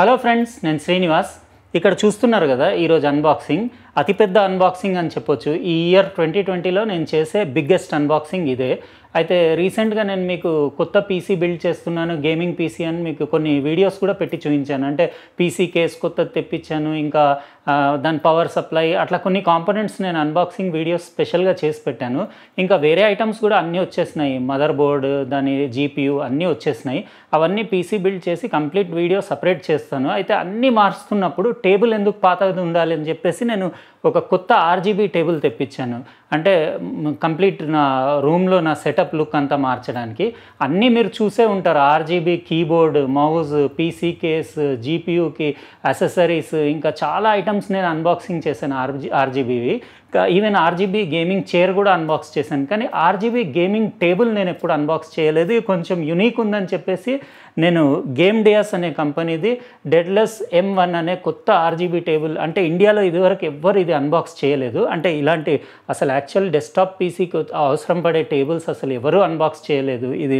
hello friends నేను శ్రీనివాస్ ఇక్కడ చూస్తున్నారు కదా ఈరోజు అన్బాక్సింగ్ అతిపెద్ద అన్బాక్సింగ్ అని చెప్పొచ్చు ఈ ఇయర్ ట్వంటీ ట్వంటీలో నేను చేసే బిగ్గెస్ట్ అన్బాక్సింగ్ ఇదే అయితే రీసెంట్గా నేను మీకు కొత్త పీసీ బిల్డ్ చేస్తున్నాను గేమింగ్ పీసీ అని మీకు కొన్ని వీడియోస్ కూడా పెట్టి చూపించాను అంటే పీసీ కేస్ కొత్తది తెప్పించాను ఇంకా దాని పవర్ సప్లై అట్లా కొన్ని కాంపోనెంట్స్ నేను అన్బాక్సింగ్ వీడియోస్ స్పెషల్గా చేసి పెట్టాను ఇంకా వేరే ఐటమ్స్ కూడా అన్నీ వచ్చేసినాయి మదర్ బోర్డ్ దాని జీపీయూ అన్నీ వచ్చేసినాయి అవన్నీ పీసీ బిల్డ్ చేసి కంప్లీట్ వీడియో సపరేట్ చేస్తాను అయితే అన్నీ మార్చుతున్నప్పుడు టేబుల్ ఎందుకు పాతది ఉండాలి అని చెప్పేసి నేను ఒక కొత్త ఆర్జీబీ టేబుల్ తెప్పించాను అంటే కంప్లీట్ నా రూమ్లో నా సెటప్ లుక్ అంతా మార్చడానికి అన్నీ మీరు చూసే ఉంటారు RGB keyboard mouse PC case జీపీయూకి అసెసరీస్ ఇంకా చాలా ఐటమ్స్ నేను అన్బాక్సింగ్ చేశాను ఆర్జీ ఆర్జీబీవి ఈవెన్ ఆర్జీబీ గేమింగ్ చైర్ కూడా అన్బాక్స్ చేశాను కానీ ఆర్జీబీ గేమింగ్ టేబుల్ నేను ఎప్పుడు అన్బాక్స్ చేయలేదు కొంచెం యునీక్ ఉందని చెప్పేసి నేను గేమ్ డియాస్ అనే కంపెనీది డెడ్లెస్ ఎం వన్ అనే కొత్త ఆర్జీబీ టేబుల్ అంటే ఇండియాలో ఇదివరకు ఎవ్వరు ఇది అన్బాక్స్ చేయలేదు అంటే ఇలాంటి అసలు యాక్చువల్ డెస్క్టాప్ పీసీకి అవసరం పడే టేబుల్స్ అసలు ఎవరు అన్బాక్స్ చేయలేదు ఇది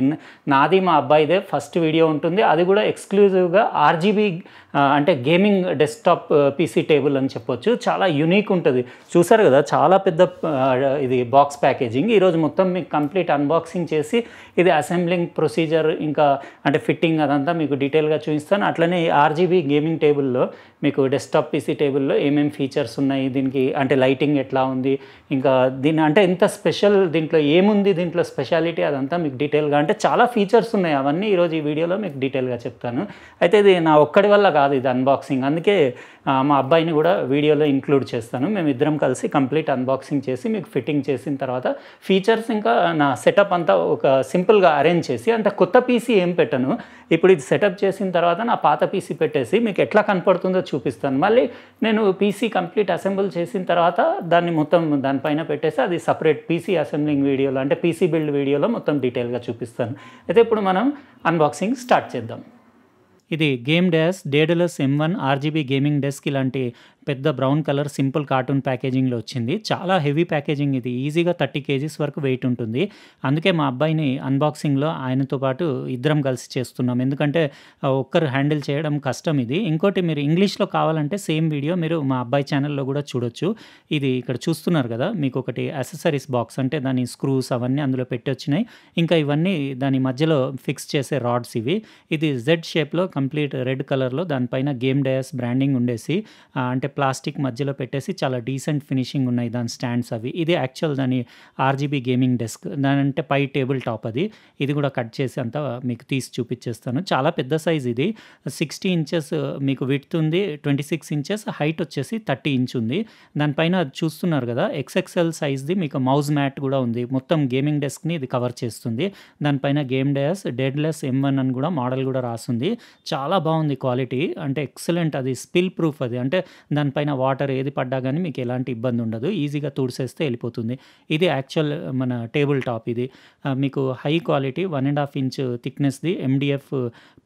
నాది మా అబ్బాయిదే ఫస్ట్ వీడియో ఉంటుంది అది కూడా ఎక్స్క్లూజివ్గా ఆర్జీబీ అంటే గేమింగ్ డెస్క్టాప్ పీసీ టేబుల్ అని చెప్పొచ్చు చాలా యునీక్ ఉంటుంది చూసారు కదా చాలా పెద్ద ఇది బాక్స్ ప్యాకేజింగ్ ఈరోజు మొత్తం మీకు కంప్లీట్ అన్బాక్సింగ్ చేసి ఇది అసెంబ్లింగ్ ప్రొసీజర్ ఇంకా అంటే ఫిట్టింగ్ అదంతా మీకు డీటెయిల్గా చూపిస్తాను అట్లనే ఆర్జీబీ గేమింగ్ టేబుల్లో మీకు డెస్క్టాప్ పీసీ టేబుల్లో ఏమేమి ఫీచర్స్ ఉన్నాయి దీనికి అంటే లైటింగ్ ఎట్లా ఉంది ఇంకా దీని అంటే ఎంత స్పెషల్ దీంట్లో ఏముంది దీంట్లో స్పెషాలిటీ అదంతా మీకు డీటెయిల్గా అంటే చాలా ఫీచర్స్ ఉన్నాయి అవన్నీ ఈరోజు ఈ వీడియోలో మీకు డీటెయిల్గా చెప్తాను అయితే ఇది నా ఒక్కడి వల్ల కాదు ఇది అన్బాక్సింగ్ అందుకే మా అబ్బాయిని కూడా వీడియోలో ఇంక్లూడ్ చేస్తాను మేము ఇద్దరం కలిసి కంప్లీట్ అన్బాక్సింగ్ చేసి మీకు ఫిట్టింగ్ చేసిన తర్వాత ఫీచర్స్ ఇంకా నా సెటప్ అంతా ఒక సింపుల్గా అరేంజ్ చేసి అంటే కొత్త పీసీ ఏం పెట్టను ఇప్పుడు ఇది సెటప్ చేసిన తర్వాత నా పాత పీసీ పెట్టేసి మీకు ఎట్లా కనపడుతుందో చూపిస్తాను మళ్ళీ నేను పీసీ కంప్లీట్ అసెంబుల్ చేసిన తర్వాత దాన్ని మొత్తం దానిపైన పెట్టేసి అది సపరేట్ పీసీ అసెంబ్లింగ్ వీడియోలో అంటే పీసీ బిల్డ్ వీడియోలో మొత్తం డీటెయిల్గా చూపిస్తాను అయితే ఇప్పుడు మనం అన్బాక్సింగ్ స్టార్ట్ చేద్దాం ఇది GameDias Daedalus M one RGB gaming desk ఇలాంటి పెద్ద బ్రౌన్ కలర్ సింపుల్ కార్టూన్ ప్యాకేజింగ్లో వచ్చింది చాలా హెవీ ప్యాకేజింగ్ ఇది ఈజీగా థర్టీ కేజీస్ వరకు వెయిట్ ఉంటుంది అందుకే మా అబ్బాయిని అన్బాక్సింగ్లో ఆయనతో పాటు ఇద్దరం కలిసి చేస్తున్నాం ఎందుకంటే ఒక్కరు హ్యాండిల్ చేయడం కష్టం ఇది ఇంకోటి మీరు ఇంగ్లీష్లో కావాలంటే సేమ్ వీడియో మీరు మా అబ్బాయి ఛానల్లో కూడా చూడొచ్చు ఇది ఇక్కడ చూస్తున్నారు కదా మీకు ఒకటి అసెసరీస్ బాక్స్ అంటే దాని స్క్రూస్ అవన్నీ అందులో పెట్టి వచ్చినాయి ఇంకా ఇవన్నీ దాని మధ్యలో ఫిక్స్ చేసే రాడ్స్ ఇవి ఇది జెడ్ షేప్లో కంప్లీట్ రెడ్ కలర్లో దానిపైన గేమ్ డయాస్ బ్రాండింగ్ ఉండేసి అంటే ప్లాస్టిక్ మధ్యలో పెట్టేసి చాలా డీసెంట్ ఫినిషింగ్ ఉన్నాయి దాని స్టాండ్స్ అవి ఇది యాక్చువల్ దాని ఆర్జీబీ గేమింగ్ డెస్క్ దాని అంటే పై టేబుల్ టాప్ అది ఇది కూడా కట్ చేసి అంతా మీకు తీసి చూపించేస్తాను చాలా పెద్ద సైజ్ ఇది సిక్స్టీ ఇంచెస్ మీకు విడ్త్ ఉంది ట్వంటీ సిక్స్ ఇంచెస్ హైట్ వచ్చేసి థర్టీ ఇంచ్ ఉంది దానిపైన అది చూస్తున్నారు కదా ఎక్స్ఎక్స్ఎల్ సైజ్ది మీకు మౌజ్ మ్యాట్ కూడా ఉంది మొత్తం గేమింగ్ డెస్క్ని ఇది కవర్ చేస్తుంది దానిపైన GameDias Daedalus M one అని కూడా మోడల్ కూడా రాస్తుంది చాలా బాగుంది క్వాలిటీ అంటే ఎక్సలెంట్ అది స్పిల్ ప్రూఫ్ అది అంటే దాని దానిపైన వాటర్ ఏది పడ్డా కానీ మీకు ఎలాంటి ఇబ్బంది ఉండదు ఈజీగా తుడిసేస్తే వెళ్ళిపోతుంది ఇది యాక్చువల్ మన టేబుల్ టాప్ ఇది మీకు high quality one and half inch థిక్నెస్ది ఎండిఎఫ్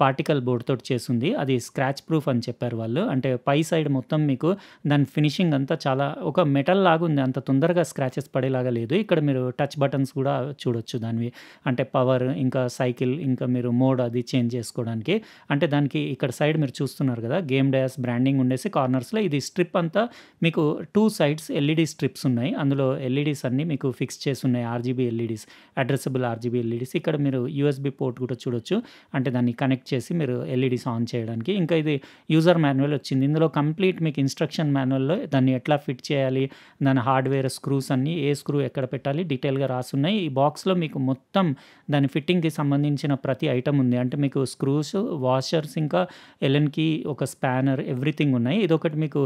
పార్టికల్ బోర్డ్తో చేసింది అది స్క్రాచ్ ప్రూఫ్ అని చెప్పారు వాళ్ళు అంటే పై సైడ్ మొత్తం మీకు దాని ఫినిషింగ్ అంతా చాలా ఒక మెటల్ లాగా ఉంది అంత తొందరగా స్క్రాచెస్ పడేలాగా లేదు ఇక్కడ మీరు టచ్ బటన్స్ కూడా చూడొచ్చు దానివి అంటే పవర్ ఇంకా సైకిల్ ఇంకా మీరు మోడ్ అది చేంజ్ చేసుకోవడానికి అంటే దానికి ఇక్కడ సైడ్ మీరు చూస్తున్నారు కదా గేమ్ డయాస్ బ్రాండింగ్ ఉండేసి కార్నర్స్లో ఇది స్ట్రిప్ అంతా మీకు టూ సైడ్స్ ఎల్ఈడి స్ట్రిప్స్ ఉన్నాయి అందులో ఎల్ఈడీస్ e అన్నీ మీకు ఫిక్స్ చేసి ఉన్నాయి RGB LEDs addressable RGB LEDs ఇక్కడ మీరు యూఎస్బీ పోర్ట్ కూడా చూడొచ్చు అంటే దాన్ని కనెక్ట్ చేసి మీరు ఎల్ఈడీస్ ఆన్ e చేయడానికి ఇంకా ఇది యూజర్ మాన్యువల్ వచ్చింది ఇందులో కంప్లీట్ మీకు ఇన్స్ట్రక్షన్ మాన్యువల్లో దాన్ని ఎట్లా ఫిట్ చేయాలి దాని హార్డ్వేర్ స్క్రూస్ అన్నీ ఏ స్క్రూ ఎక్కడ పెట్టాలి డీటెయిల్గా రాసున్నాయి ఈ బాక్స్లో మీకు మొత్తం దాని ఫిట్టింగ్కి సంబంధించిన ప్రతి ఐటమ్ ఉంది అంటే మీకు స్క్రూస్ వాషర్స్ ఇంకా ఎలెన్కి ఒక స్పానర్ ఎవ్రీథింగ్ ఉన్నాయి ఇదొకటి మీకు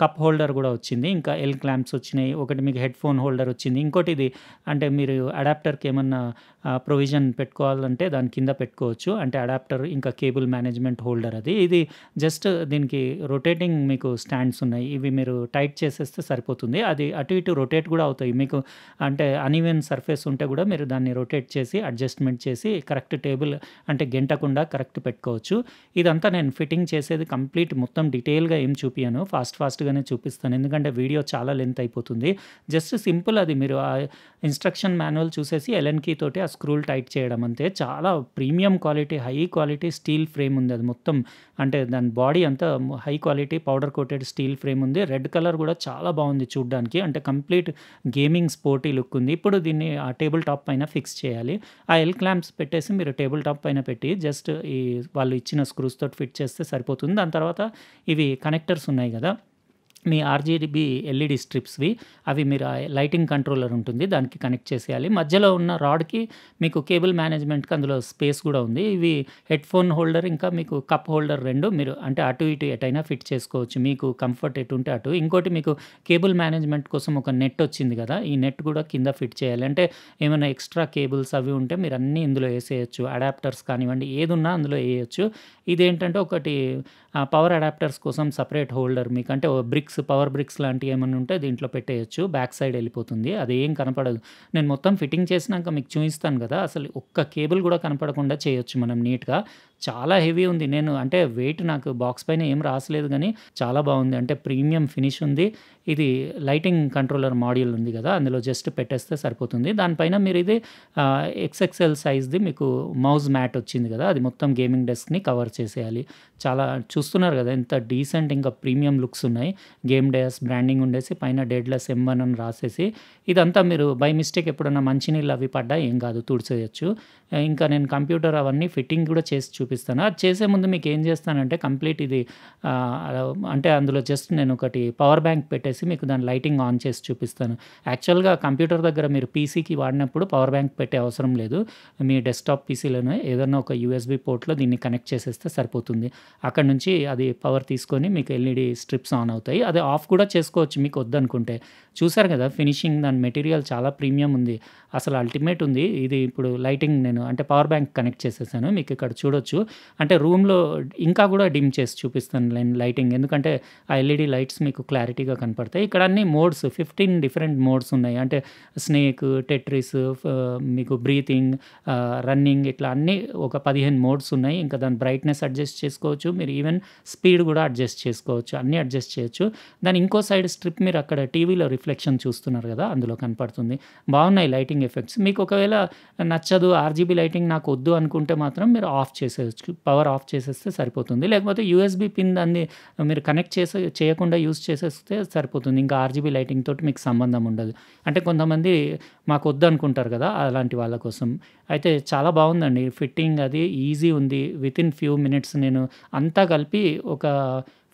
కప్ హోల్డర్ కూడా వచ్చింది ఇంకా ఎల్ క్లాంప్స్ వచ్చినాయి ఒకటి మీకు హెడ్ ఫోన్ హోల్డర్ వచ్చింది ఇంకోటి ఇది అంటే మీరు అడాప్టర్కి ఏమన్నా ప్రొవిజన్ పెట్టుకోవాలంటే దాని కింద పెట్టుకోవచ్చు అంటే అడాప్టర్ ఇంకా కేబుల్ మేనేజ్మెంట్ హోల్డర్ అది ఇది జస్ట్ దీనికి రొటేటింగ్ మీకు స్టాండ్స్ ఉన్నాయి ఇవి మీరు టైట్ చేసేస్తే సరిపోతుంది అది అటు ఇటు రొటేట్ కూడా అవుతాయి మీకు అంటే అనివెన్ సర్ఫేస్ ఉంటే కూడా మీరు దాన్ని రొటేట్ చేసి అడ్జస్ట్మెంట్ చేసి కరెక్ట్ టేబుల్ అంటే గెంటకుండా కరెక్ట్ పెట్టుకోవచ్చు ఇదంతా నేను ఫిట్టింగ్ చేసేది కంప్లీట్ మొత్తం డీటెయిల్గా ఏం చూపి చూపించాను ఫాస్ట్ ఫాస్ట్గానే చూపిస్తాను ఎందుకంటే వీడియో చాలా లెంత్ అయిపోతుంది జస్ట్ సింపుల్ అది మీరు ఆ ఇన్స్ట్రక్షన్ మాన్యువల్ చూసేసి ఎలెన్కీ తోటి ఆ స్క్రూల్ టైట్ చేయడం అంతే చాలా premium quality high quality steel frame ఉంది అది మొత్తం అంటే దాని బాడీ అంతా high quality powder coated steel frame ఉంది రెడ్ కలర్ కూడా చాలా బాగుంది చూడ్డానికి అంటే కంప్లీట్ గేమింగ్ స్పోర్టీ లుక్ ఉంది ఇప్పుడు దీన్ని ఆ టేబుల్ టాప్ పైన ఫిక్స్ చేయాలి ఆ ఎల్ క్లాంప్స్ పెట్టేసి మీరు టేబుల్ టాప్ పైన పెట్టి జస్ట్ ఈ వాళ్ళు ఇచ్చిన స్క్రూస్ తోటి ఫిట్ చేస్తే సరిపోతుంది దాని తర్వాత ఇవి కనెక్టర్స్ ఉన్నాయి కదా మీ ఆర్జీబీ ఎల్ఈడి స్ట్రిప్స్వి అవి మీరు లైటింగ్ కంట్రోలర్ ఉంటుంది దానికి కనెక్ట్ చేసేయాలి మధ్యలో ఉన్న రాడ్కి మీకు కేబుల్ మేనేజ్మెంట్కి అందులో స్పేస్ కూడా ఉంది ఇవి హెడ్ ఫోన్ హోల్డర్ ఇంకా మీకు కప్ హోల్డర్ రెండు మీరు అంటే అటు ఇటు ఎటైనా ఫిట్ చేసుకోవచ్చు మీకు కంఫర్ట్ ఎటు ఉంటే అటు ఇంకోటి మీకు కేబుల్ మేనేజ్మెంట్ కోసం ఒక నెట్ వచ్చింది కదా ఈ నెట్ కూడా కింద ఫిట్ చేయాలి అంటే ఏమైనా ఎక్స్ట్రా కేబుల్స్ అవి ఉంటే మీరు అన్నీ ఇందులో వేసేయచ్చు అడాప్టర్స్ కానివ్వండి ఏదున్నా అందులో వేయచ్చు ఇదేంటంటే ఒకటి పవర్ అడాప్టర్స్ కోసం సపరేట్ హోల్డర్ మీకు అంటే బ్రిక్ బ్రిక్స్ పవర్ బ్రిక్స్ లాంటివి ఏమైనా ఉంటే దీంట్లో పెట్టేయచ్చు బ్యాక్ సైడ్ వెళ్ళిపోతుంది అది ఏం కనపడదు నేను మొత్తం ఫిట్టింగ్ చేసినాక మీకు చూపిస్తాను కదా అసలు ఒక్క కేబుల్ కూడా కనపడకుండా చేయొచ్చు మనం నీట్గా చాలా హెవీ ఉంది నేను అంటే వెయిట్ నాకు బాక్స్ పైన ఏం రాసలేదు కానీ చాలా బాగుంది అంటే ప్రీమియం ఫినిష్ ఉంది ఇది లైటింగ్ కంట్రోలర్ మాడ్యూల్ ఉంది కదా అందులో జస్ట్ పెట్టేస్తే సరిపోతుంది దానిపైన మీరు ఇది ఎక్స్ఎక్స్ఎల్ సైజ్ది మీకు మౌజ్ మ్యాట్ వచ్చింది కదా అది మొత్తం గేమింగ్ డెస్క్ని కవర్ చేసేయాలి చాలా చూస్తున్నారు కదా ఇంత డీసెంట్ ఇంకా ప్రీమియం లుక్స్ ఉన్నాయి గేమ్ డేస్ బ్రాండింగ్ ఉండేసి పైన డెడ్లెస్ ఎంబన్ అని రాసేసి ఇదంతా మీరు బై మిస్టేక్ ఎప్పుడన్నా మంచినీళ్ళు అవి పడ్డా ఏం కాదు తుడిచేయచ్చు ఇంకా నేను కంప్యూటర్ అవన్నీ ఫిట్టింగ్ కూడా చేసి చూపిస్తాను అది చేసే ముందు మీకు ఏం చేస్తానంటే కంప్లీట్ ఇది అంటే అందులో జస్ట్ నేను ఒకటి పవర్ బ్యాంక్ పెట్టేసి మీకు దాని లైటింగ్ ఆన్ చేసి చూపిస్తాను యాక్చువల్గా కంప్యూటర్ దగ్గర మీరు పీసీకి వాడినప్పుడు పవర్ బ్యాంక్ పెట్టే అవసరం లేదు మీ డెస్క్టాప్ పీసీలోనే ఏదైనా ఒక యూఎస్బి పోర్ట్లో దీన్ని కనెక్ట్ చేసేస్తే సరిపోతుంది అక్కడ నుంచి అది పవర్ తీసుకొని మీకు ఎల్ఈడి స్ట్రిప్స్ ఆన్ అవుతాయి అది ఆఫ్ కూడా చేసుకోవచ్చు మీకు వద్దనుకుంటే చూసారు కదా ఫినిషింగ్ దాని మెటీరియల్ చాలా ప్రీమియం ఉంది అసలు అల్టిమేట్ ఉంది ఇది ఇప్పుడు లైటింగ్ నేను అంటే పవర్ బ్యాంక్ కనెక్ట్ చేసేసాను మీకు ఇక్కడ చూడొచ్చు చూపించలేదు అంటే రూమ్లో ఇంకా కూడా డిమ్ చేసి చూపిస్తాను లైన్ లైటింగ్ ఎందుకంటే ఆ ఎల్ఈడి లైట్స్ మీకు క్లారిటీగా కనపడతాయి ఇక్కడ అన్ని మోడ్స్ ఫిఫ్టీన్ డిఫరెంట్ మోడ్స్ ఉన్నాయి అంటే స్నేక్ టెట్రిస్ మీకు బ్రీతింగ్ రన్నింగ్ ఇట్లా అన్ని ఒక పదిహేను మోడ్స్ ఉన్నాయి ఇంకా దాని బ్రైట్నెస్ అడ్జస్ట్ చేసుకోవచ్చు మీరు ఈవెన్ స్పీడ్ కూడా అడ్జస్ట్ చేసుకోవచ్చు అన్నీ అడ్జస్ట్ చేయొచ్చు దాని ఇంకో సైడ్ స్ట్రిప్ మీరు అక్కడ టీవీలో రిఫ్లెక్షన్ చూస్తున్నారు కదా అందులో కనపడుతుంది బాగున్నాయి లైటింగ్ ఎఫెక్ట్స్ మీకు ఒకవేళ నచ్చదు ఆర్జీబీ లైటింగ్ నాకు వద్దు అనుకుంటే మాత్రం మీరు ఆఫ్ చేసే చేసుకోవచ్చు పవర్ ఆఫ్ చేసేస్తే సరిపోతుంది లేకపోతే యూఎస్బి పిన్ దాన్ని మీరు కనెక్ట్ చేసే చేయకుండా యూస్ చేసేస్తే సరిపోతుంది ఇంకా ఆర్జీబీ లైటింగ్ తోటి మీకు సంబంధం ఉండదు అంటే కొంతమంది మాకు వద్దనుకుంటారు కదా అలాంటి వాళ్ళ కోసం అయితే చాలా బాగుందండి ఫిట్టింగ్ అది ఈజీ ఉంది వితిన్ ఫ్యూ మినిట్స్ నేను అంతా కలిపి ఒక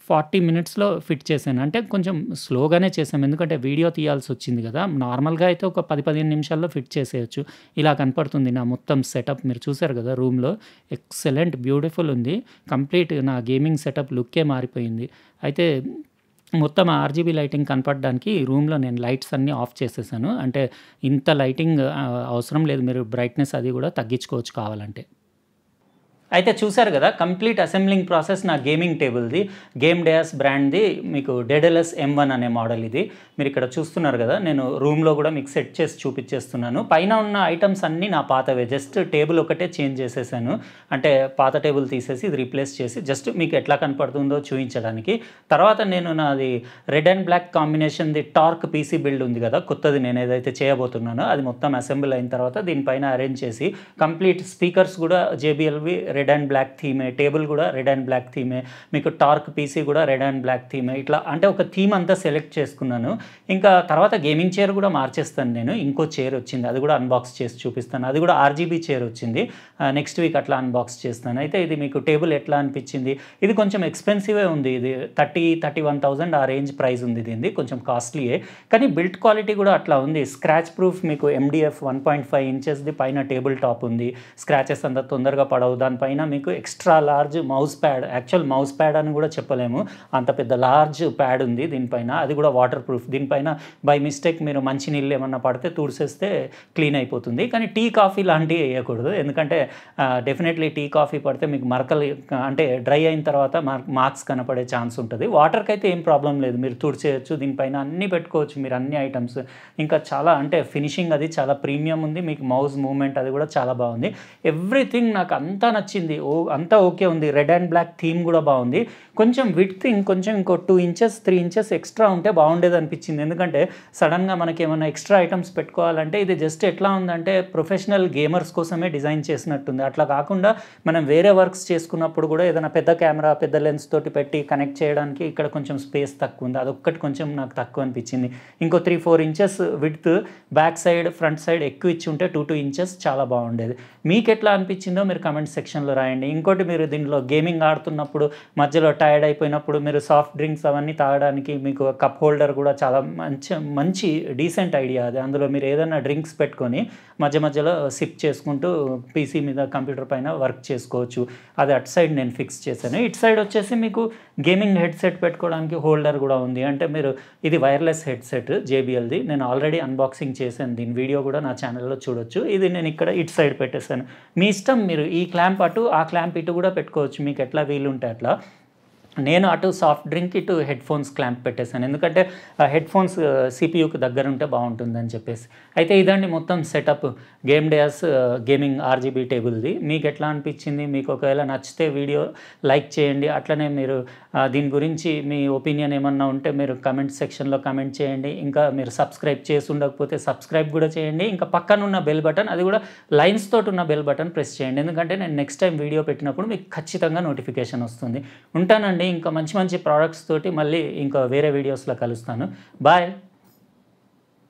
ఫార్టీ మినిట్స్లో ఫిట్ చేశాను అంటే కొంచెం స్లోగానే చేసాం ఎందుకంటే వీడియో తీయాల్సి వచ్చింది కదా నార్మల్గా అయితే ఒక పది పదిహేను నిమిషాల్లో ఫిట్ చేసేయచ్చు ఇలా కనపడుతుంది నా మొత్తం సెటప్ మీరు చూసారు కదా రూమ్లో ఎక్సలెంట్ బ్యూటిఫుల్ ఉంది కంప్లీట్ నా గేమింగ్ సెటప్ లుక్కే మారిపోయింది అయితే మొత్తం ఆర్జీబీ లైటింగ్ కనపడడానికి రూమ్లో నేను లైట్స్ అన్నీ ఆఫ్ చేసేసాను అంటే ఇంత లైటింగ్ అవసరం లేదు మీరు బ్రైట్నెస్ అది కూడా తగ్గించుకోవచ్చు కావాలంటే అయితే చూశారు కదా కంప్లీట్ అసెంబ్లింగ్ ప్రాసెస్ నా గేమింగ్ టేబుల్ది గేమ్ డేయాస్ బ్రాండ్ది మీకు డెడెలస్ ఎం వన్ అనే మోడల్ ఇది మీరు ఇక్కడ చూస్తున్నారు కదా నేను రూమ్లో కూడా మీకు సెట్ చేసి చూపించేస్తున్నాను పైన ఉన్న ఐటమ్స్ అన్నీ నా పాతవే జస్ట్ టేబుల్ ఒకటే చేంజ్ చేసేసాను అంటే పాత టేబుల్ తీసేసి ఇది రీప్లేస్ చేసి జస్ట్ మీకు ఎట్లా కనపడుతుందో చూపించడానికి తర్వాత నేను నాది రెడ్ అండ్ బ్లాక్ కాంబినేషన్ది టార్క్ పీసీ బిల్డ్ ఉంది కదా కొత్తది నేను ఏదైతే చేయబోతున్నానో అది మొత్తం అసెంబుల్ అయిన తర్వాత దీనిపైన అరేంజ్ చేసి కంప్లీట్ స్పీకర్స్ కూడా జేబిఎల్వి రెడ్ అండ్ బ్లాక్ థీమే టేబుల్ కూడా రెడ్ అండ్ బ్లాక్ థీమే మీకు టార్క్ పీసీ కూడా రెడ్ అండ్ బ్లాక్ థీమే ఇట్లా అంటే ఒక థీమ్ అంతా సెలెక్ట్ చేసుకున్నాను ఇంకా తర్వాత గేమింగ్ చైర్ కూడా మార్చేస్తాను నేను ఇంకో చైర్ వచ్చింది అది కూడా అన్బాక్స్ చేసి చూపిస్తాను అది కూడా ఆర్జీబీ చైర్ వచ్చింది నెక్స్ట్ వీక్ అట్లా అన్బాక్స్ చేస్తాను అయితే ఇది మీకు టేబుల్ ఎట్లా అనిపించింది ఇది కొంచెం ఎక్స్పెన్సివే ఉంది ఇది థర్టీ థర్టీ వన్ థౌజండ్ ఆ రేంజ్ ప్రైస్ ఉంది దీనిది కొంచెం కాస్ట్లీయే కానీ బిల్ట్ క్వాలిటీ కూడా అట్లా ఉంది స్క్రాచ్ ప్రూఫ్ మీకు ఎండిఎఫ్ వన్ పాయింట్ ఫైవ్ ఇంచెస్ది పైన టేబుల్ టాప్ ఉంది స్క్రాచెస్ అంతా తొందరగా పడవు దానిపై పైన మీకు extra large mouse pad actual mouse pad అని కూడా చెప్పలేము అంత పెద్ద లార్జ్ ప్యాడ్ ఉంది దీనిపైన అది కూడా వాటర్ ప్రూఫ్ దీనిపైన బై మిస్టేక్ మీరు మంచి నీళ్ళు ఏమన్నా పడితే తుడిసేస్తే క్లీన్ అయిపోతుంది కానీ టీ కాఫీ లాంటివి వేయకూడదు ఎందుకంటే డెఫినెట్లీ టీ కాఫీ పడితే మీకు మరకలు అంటే డ్రై అయిన తర్వాత మార్క్స్ కనపడే ఛాన్స్ ఉంటుంది వాటర్కి అయితే ఏం ప్రాబ్లం లేదు మీరు తుడిచేయచ్చు దీనిపైన అన్నీ పెట్టుకోవచ్చు మీరు అన్ని ఐటమ్స్ ఇంకా చాలా అంటే ఫినిషింగ్ అది చాలా ప్రీమియం ఉంది మీకు మౌస్ మూమెంట్ అది కూడా చాలా బాగుంది ఎవ్రీథింగ్ నాకు అంతా నచ్చి నచ్చింది ఓ అంతా ఓకే ఉంది రెడ్ అండ్ బ్లాక్ థీమ్ కూడా బాగుంది కొంచెం విడ్త్ ఇంకొంచెం ఇంకో two inches three inches extra ఉంటే బాగుండేది అనిపించింది ఎందుకంటే సడన్గా మనకి ఏమైనా ఎక్స్ట్రా ఐటమ్స్ పెట్టుకోవాలంటే ఇది జస్ట్ ఎట్లా ఉందంటే ప్రొఫెషనల్ గేమర్స్ కోసమే డిజైన్ చేసినట్టుంది అట్లా కాకుండా మనం వేరే వర్క్స్ చేసుకున్నప్పుడు కూడా ఏదైనా పెద్ద కెమెరా పెద్ద లెన్స్ తోటి పెట్టి కనెక్ట్ చేయడానికి ఇక్కడ కొంచెం స్పేస్ తక్కువ ఉంది అదొక్కటి కొంచెం నాకు తక్కువ అనిపించింది ఇంకో three four inches width back side front side ఎక్కువ ఇచ్చి ఉంటే టూ టూ ఇంచెస్ చాలా బాగుండేది మీకు ఎట్లా అనిపించిందో మీరు కమెంట్ సెక్షన్ ఆప్షన్లు రాయండి ఇంకోటి మీరు దీంట్లో గేమింగ్ ఆడుతున్నప్పుడు మధ్యలో టైర్డ్ అయిపోయినప్పుడు మీరు సాఫ్ట్ డ్రింక్స్ అవన్నీ తాగడానికి మీకు కప్ హోల్డర్ కూడా చాలా మంచి మంచి డీసెంట్ ఐడియా అది అందులో మీరు ఏదైనా డ్రింక్స్ పెట్టుకొని మధ్య మధ్యలో సిప్ చేసుకుంటూ పీసీ మీద కంప్యూటర్ పైన వర్క్ చేసుకోవచ్చు అది అటు సైడ్ నేను ఫిక్స్ చేశాను ఇటు సైడ్ వచ్చేసి మీకు గేమింగ్ హెడ్సెట్ పెట్టుకోవడానికి హోల్డర్ కూడా ఉంది అంటే మీరు ఇది వైర్లెస్ హెడ్సెట్ జేబిఎల్ది నేను ఆల్రెడీ అన్బాక్సింగ్ చేశాను దీని వీడియో కూడా నా ఛానల్లో చూడొచ్చు ఇది నేను ఇక్కడ ఇటు సైడ్ పెట్టేశాను మీ ఇష్టం మీరు ఈ క్లాంప్ అటు పాటు ఆ క్లాంప్ ఇటు కూడా పెట్టుకోవచ్చు మీకు ఎట్లా వీలుంటే అట్లా నేను అటు సాఫ్ట్ డ్రింక్ ఇటు హెడ్ ఫోన్స్ క్లాంప్ పెట్టేశాను ఎందుకంటే హెడ్ ఫోన్స్ సిపియూకి దగ్గర ఉంటే బాగుంటుందని చెప్పేసి అయితే ఇదండి మొత్తం setup GameDias gaming RGB టేబుల్ది మీకు ఎట్లా అనిపించింది మీకు ఒకవేళ నచ్చితే వీడియో లైక్ చేయండి అట్లనే మీరు దీని గురించి మీ ఒపీనియన్ ఏమన్నా ఉంటే మీరు కమెంట్ సెక్షన్లో కమెంట్ చేయండి ఇంకా మీరు సబ్స్క్రైబ్ చేసి ఉండకపోతే సబ్స్క్రైబ్ కూడా చేయండి ఇంకా పక్కన ఉన్న బెల్ బటన్ అది కూడా లైన్స్ తోటి ఉన్న బెల్ బటన్ ప్రెస్ చేయండి ఎందుకంటే నేను నెక్స్ట్ టైం వీడియో పెట్టినప్పుడు మీకు ఖచ్చితంగా నోటిఫికేషన్ వస్తుంది ఉంటానండి ఇంకా మంచి మంచి ప్రోడక్ట్స్ తోటి మళ్ళీ ఇంకా వేరే వీడియోస్లో కలుస్తాను బాయ్